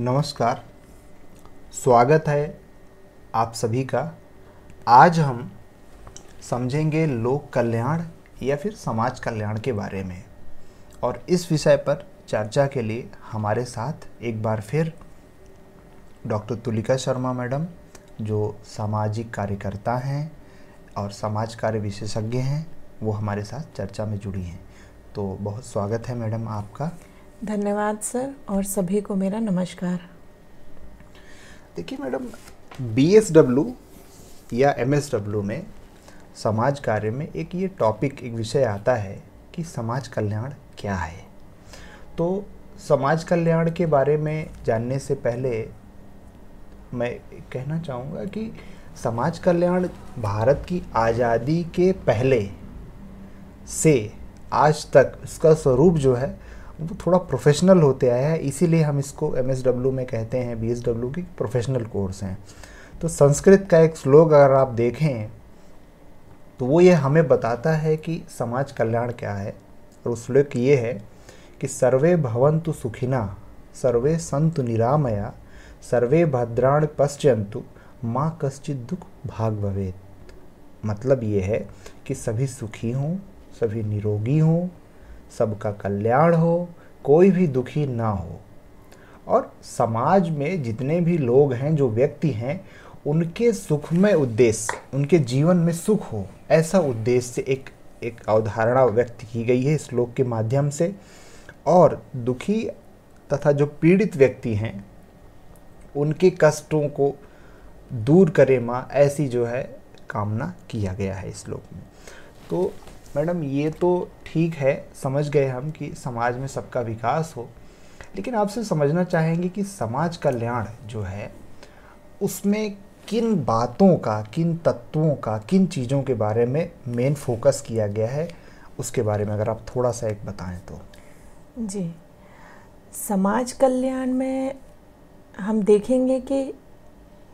नमस्कार स्वागत है आप सभी का आज हम समझेंगे लोक कल्याण या फिर समाज कल्याण के बारे में और इस विषय पर चर्चा के लिए हमारे साथ एक बार फिर डॉक्टर तुलिका शर्मा मैडम जो सामाजिक कार्यकर्ता हैं और समाज कार्य विशेषज्ञ हैं वो हमारे साथ चर्चा में जुड़ी हैं तो बहुत स्वागत है मैडम आपका धन्यवाद सर और सभी को मेरा नमस्कार देखिए मैडम बी या एम में समाज कार्य में एक ये टॉपिक एक विषय आता है कि समाज कल्याण क्या है तो समाज कल्याण के बारे में जानने से पहले मैं कहना चाहूँगा कि समाज कल्याण भारत की आज़ादी के पहले से आज तक इसका स्वरूप जो है वो थोड़ा प्रोफेशनल होते आया है इसीलिए हम इसको एम में कहते हैं बी की प्रोफेशनल कोर्स हैं तो संस्कृत का एक श्लोक अगर आप देखें तो वो ये हमें बताता है कि समाज कल्याण क्या है और श्लोक ये है कि सर्वे भवंतु सुखिना सर्वे संतु निरामया सर्वे भद्राण पश्चंतु माँ कश्चित दुख भाग भवे मतलब ये है कि सभी सुखी हों सभी निरोगी हों सबका कल्याण हो कोई भी दुखी ना हो और समाज में जितने भी लोग हैं जो व्यक्ति हैं उनके सुख में उद्देश्य उनके जीवन में सुख हो ऐसा उद्देश्य एक एक अवधारणा व्यक्त की गई है श्लोक के माध्यम से और दुखी तथा जो पीड़ित व्यक्ति हैं उनके कष्टों को दूर करे माँ ऐसी जो है कामना किया गया है इस श्लोक में तो मैडम ये तो ठीक है समझ गए हम कि समाज में सबका विकास हो लेकिन आपसे समझना चाहेंगे कि समाज कल्याण जो है उसमें किन बातों का किन तत्वों का किन चीज़ों के बारे में मेन फोकस किया गया है उसके बारे में अगर आप थोड़ा सा एक बताएं तो जी समाज कल्याण में हम देखेंगे कि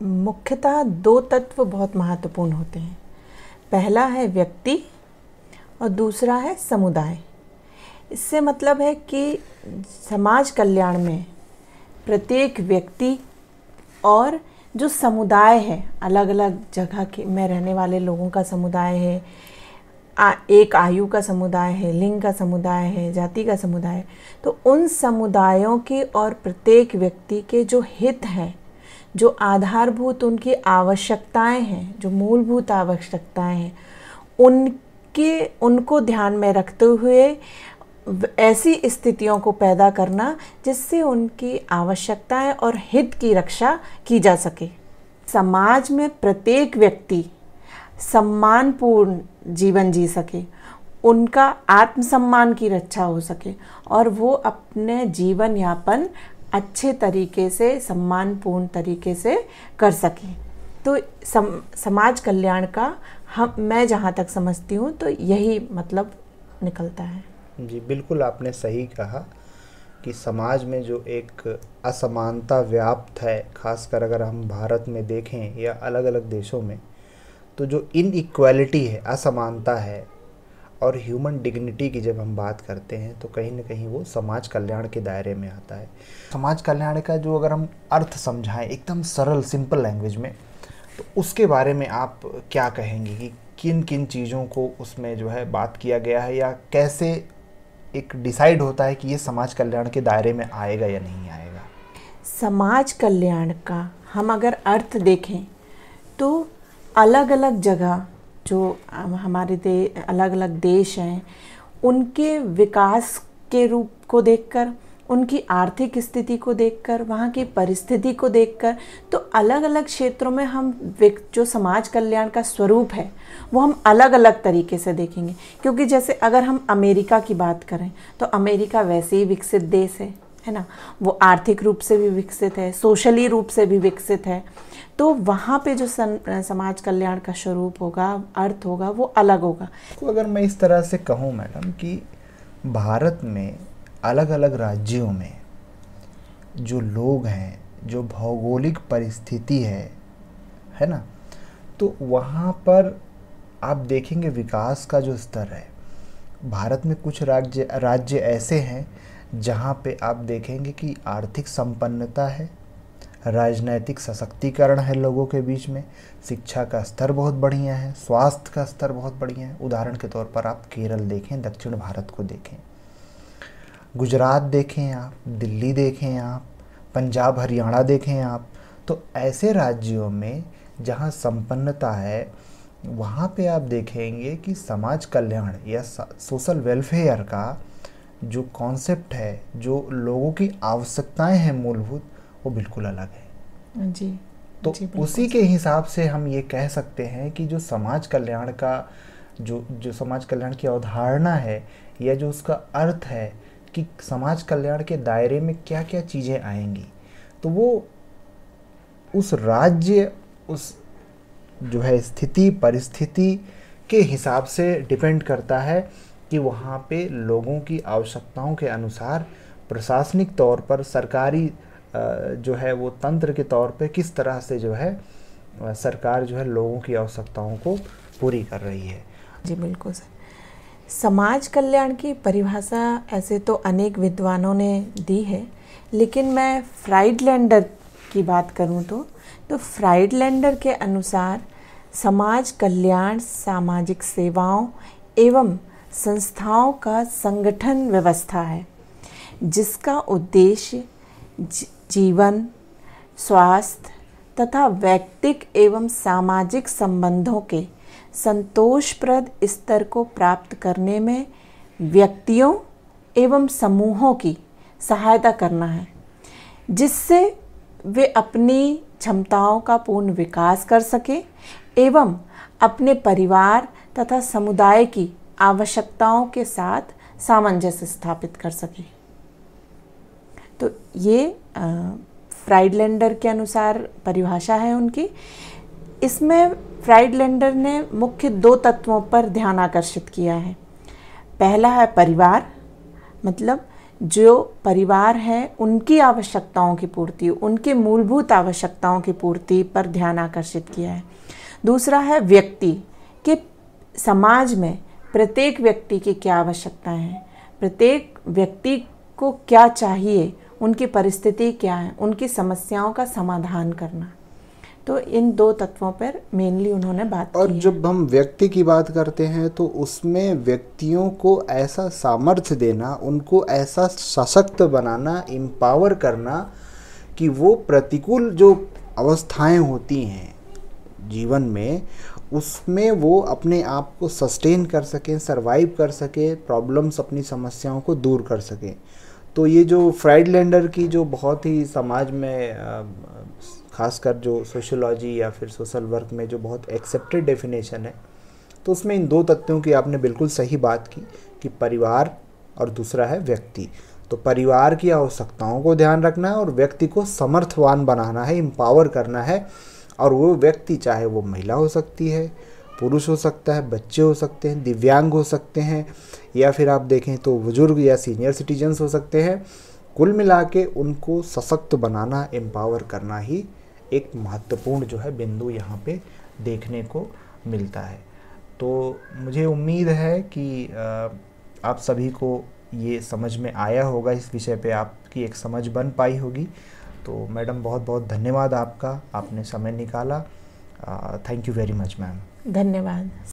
मुख्यतः दो तत्व बहुत महत्वपूर्ण होते हैं पहला है व्यक्ति और दूसरा है समुदाय इससे मतलब है कि समाज कल्याण में प्रत्येक व्यक्ति और जो समुदाय है अलग अलग जगह के में रहने वाले लोगों का समुदाय है आ, एक आयु का समुदाय है लिंग का समुदाय है जाति का समुदाय है तो उन समुदायों के और प्रत्येक व्यक्ति के जो हित हैं जो आधारभूत उनकी आवश्यकताएं हैं जो मूलभूत आवश्यकताएं हैं उन कि उनको ध्यान में रखते हुए ऐसी स्थितियों को पैदा करना जिससे उनकी आवश्यकताएं और हित की रक्षा की जा सके समाज में प्रत्येक व्यक्ति सम्मानपूर्ण जीवन जी सके उनका आत्मसम्मान की रक्षा हो सके और वो अपने जीवन यापन अच्छे तरीके से सम्मानपूर्ण तरीके से कर सकें तो सम, समाज कल्याण का हम मैं जहाँ तक समझती हूँ तो यही मतलब निकलता है जी बिल्कुल आपने सही कहा कि समाज में जो एक असमानता व्याप्त है खासकर अगर हम भारत में देखें या अलग अलग देशों में तो जो इनइक्वालिटी है असमानता है और ह्यूमन डिग्निटी की जब हम बात करते हैं तो कहीं ना कहीं वो समाज कल्याण के दायरे में आता है समाज कल्याण का जो अगर हम अर्थ समझाएं एकदम सरल सिंपल लैंग्वेज में तो उसके बारे में आप क्या कहेंगे कि किन किन चीज़ों को उसमें जो है बात किया गया है या कैसे एक डिसाइड होता है कि ये समाज कल्याण के दायरे में आएगा या नहीं आएगा समाज कल्याण का हम अगर अर्थ देखें तो अलग अलग जगह जो हमारे दे अलग अलग देश हैं उनके विकास के रूप को देखकर उनकी आर्थिक स्थिति को देखकर वहाँ की परिस्थिति को देखकर तो अलग अलग क्षेत्रों में हम जो समाज कल्याण का स्वरूप है वो हम अलग अलग तरीके से देखेंगे क्योंकि जैसे अगर हम अमेरिका की बात करें तो अमेरिका वैसे ही विकसित देश है है ना वो आर्थिक रूप से भी विकसित है सोशली रूप से भी विकसित है तो वहाँ पे जो सन, समाज कल्याण का स्वरूप होगा अर्थ होगा वो अलग होगा तो अगर मैं इस तरह से कहूँ मैडम कि भारत में अलग अलग राज्यों में जो लोग हैं जो भौगोलिक परिस्थिति है है ना तो वहाँ पर आप देखेंगे विकास का जो स्तर है भारत में कुछ राज्य राज्य ऐसे हैं जहाँ पे आप देखेंगे कि आर्थिक संपन्नता है राजनैतिक सशक्तिकरण है लोगों के बीच में शिक्षा का स्तर बहुत बढ़िया है स्वास्थ्य का स्तर बहुत बढ़िया है उदाहरण के तौर पर आप केरल देखें दक्षिण भारत को देखें गुजरात देखें आप दिल्ली देखें आप पंजाब हरियाणा देखें आप तो ऐसे राज्यों में जहाँ संपन्नता है वहाँ पे आप देखेंगे कि समाज कल्याण या सोशल वेलफेयर का जो कॉन्सेप्ट है जो लोगों की आवश्यकताएं हैं मूलभूत वो बिल्कुल अलग है जी तो जी, उसी के हिसाब से हम ये कह सकते हैं कि जो समाज कल्याण का जो जो समाज कल्याण की अवधारणा है या जो उसका अर्थ है कि समाज कल्याण के दायरे में क्या क्या चीज़ें आएंगी तो वो उस राज्य उस जो है स्थिति परिस्थिति के हिसाब से डिपेंड करता है कि वहाँ पे लोगों की आवश्यकताओं के अनुसार प्रशासनिक तौर पर सरकारी जो है वो तंत्र के तौर पे किस तरह से जो है सरकार जो है लोगों की आवश्यकताओं को पूरी कर रही है जी बिल्कुल सर समाज कल्याण की परिभाषा ऐसे तो अनेक विद्वानों ने दी है लेकिन मैं फ्राइडलैंडर की बात करूं तो तो फ्राइडलैंडर के अनुसार समाज कल्याण सामाजिक सेवाओं एवं संस्थाओं का संगठन व्यवस्था है जिसका उद्देश्य जीवन स्वास्थ्य तथा व्यक्तिक एवं सामाजिक संबंधों के संतोषप्रद स्तर को प्राप्त करने में व्यक्तियों एवं समूहों की सहायता करना है जिससे वे अपनी क्षमताओं का पूर्ण विकास कर सकें एवं अपने परिवार तथा समुदाय की आवश्यकताओं के साथ सामंजस्य स्थापित कर सकें तो ये फ्राइडलैंडर के अनुसार परिभाषा है उनकी इसमें फ्राइड लैंडर ने मुख्य दो तत्वों पर ध्यान आकर्षित किया है पहला है परिवार मतलब जो परिवार है उनकी आवश्यकताओं की पूर्ति उनके मूलभूत आवश्यकताओं की पूर्ति पर ध्यान आकर्षित किया है दूसरा है व्यक्ति के समाज में प्रत्येक व्यक्ति की क्या आवश्यकताएं हैं प्रत्येक व्यक्ति को क्या चाहिए उनकी परिस्थिति क्या है उनकी समस्याओं का समाधान करना तो इन दो तत्वों पर मेनली उन्होंने बात और की जब हम व्यक्ति की बात करते हैं तो उसमें व्यक्तियों को ऐसा सामर्थ्य देना उनको ऐसा सशक्त बनाना एम्पावर करना कि वो प्रतिकूल जो अवस्थाएं होती हैं जीवन में उसमें वो अपने आप को सस्टेन कर सकें सरवाइव कर सके प्रॉब्लम्स अपनी समस्याओं को दूर कर सकें तो ये जो फ्राइड लैंडर की जो बहुत ही समाज में खासकर जो सोशोलॉजी या फिर सोशल वर्क में जो बहुत एक्सेप्टेड डेफिनेशन है तो उसमें इन दो तत्वों की आपने बिल्कुल सही बात की कि परिवार और दूसरा है व्यक्ति तो परिवार की आवश्यकताओं को ध्यान रखना है और व्यक्ति को समर्थवान बनाना है एम्पावर करना है और वो व्यक्ति चाहे वो महिला हो सकती है पुरुष हो सकता है बच्चे हो सकते हैं दिव्यांग हो सकते हैं या फिर आप देखें तो बुजुर्ग या सीनियर सिटीजन्स हो सकते हैं कुल मिला के उनको सशक्त बनाना एम्पावर करना ही एक महत्वपूर्ण जो है बिंदु यहाँ पे देखने को मिलता है तो मुझे उम्मीद है कि आप सभी को ये समझ में आया होगा इस विषय पे आपकी एक समझ बन पाई होगी तो मैडम बहुत बहुत धन्यवाद आपका आपने समय निकाला thank you very much ma'am धन्यवाद